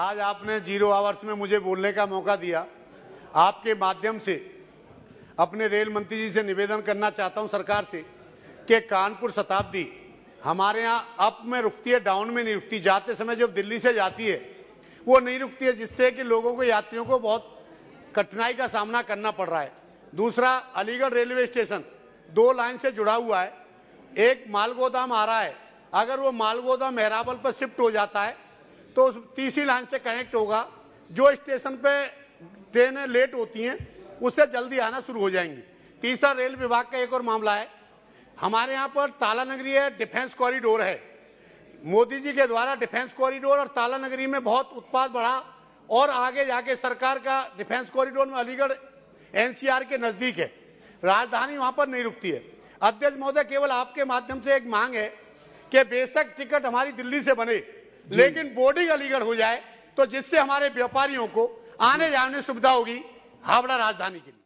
आज आपने zero hours में मुझे बोलने का मौका दिया आपके माध्यम से अपने रेल मंत्री जी से निवेदन करना चाहता हूं सरकार से कि कानपुर शताब्दी हमारे यहाँ अप में रुकती है डाउन में नहीं रुकती जाते समय जब दिल्ली से जाती है वो नहीं रुकती है जिससे कि लोगों को यात्रियों को बहुत कठिनाई का सामना करना पड़ रहा है दूसरा अलीगढ़ रेलवे स्टेशन दो लाइन से जुड़ा हुआ है एक मालगोदाम आ रहा है अगर वो मालगोदाम मेहराबल पर शिफ्ट हो जाता है तो उस तीसरी लाइन से कनेक्ट होगा जो स्टेशन पे ट्रेनें लेट होती हैं उससे जल्दी आना शुरू हो जाएंगी तीसरा रेल विभाग का एक और मामला है हमारे यहाँ पर ताला नगरी है डिफेंस कॉरिडोर है मोदी जी के द्वारा डिफेंस कॉरिडोर और ताला नगरी में बहुत उत्पाद बढ़ा और आगे जाके सरकार का डिफेंस कॉरिडोर में अलीगढ़ एनसीआर के नज़दीक है राजधानी वहाँ पर नहीं रुकती है अध्यक्ष महोदय केवल आपके माध्यम से एक मांग है कि बेशक टिकट हमारी दिल्ली से बने लेकिन बोर्डिंग अलीगढ़ हो जाए तो जिससे हमारे व्यापारियों को आने जाने सुविधा होगी हावड़ा राजधानी के लिए